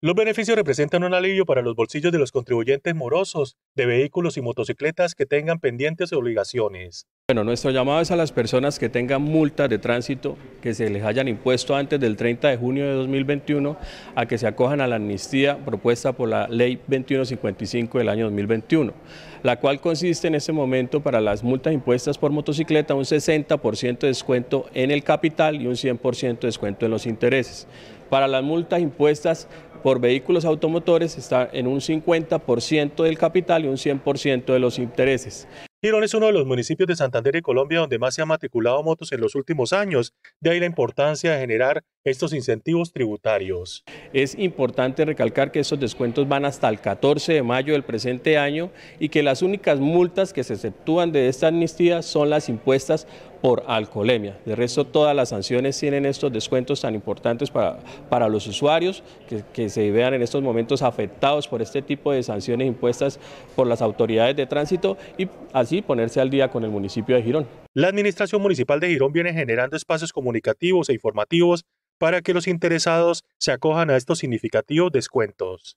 Los beneficios representan un alivio para los bolsillos de los contribuyentes morosos de vehículos y motocicletas que tengan pendientes obligaciones. Bueno, nuestro llamado es a las personas que tengan multas de tránsito que se les hayan impuesto antes del 30 de junio de 2021 a que se acojan a la amnistía propuesta por la Ley 2155 del año 2021, la cual consiste en este momento para las multas impuestas por motocicleta un 60% de descuento en el capital y un 100% de descuento en los intereses. Para las multas impuestas por vehículos automotores está en un 50% del capital y un 100% de los intereses. Girón es uno de los municipios de Santander y Colombia donde más se han matriculado motos en los últimos años, de ahí la importancia de generar estos incentivos tributarios. Es importante recalcar que estos descuentos van hasta el 14 de mayo del presente año y que las únicas multas que se exceptúan de esta amnistía son las impuestas por alcoholemia. De resto, todas las sanciones tienen estos descuentos tan importantes para, para los usuarios que, que se vean en estos momentos afectados por este tipo de sanciones impuestas por las autoridades de tránsito y así ponerse al día con el municipio de Girón. La Administración Municipal de Girón viene generando espacios comunicativos e informativos para que los interesados se acojan a estos significativos descuentos.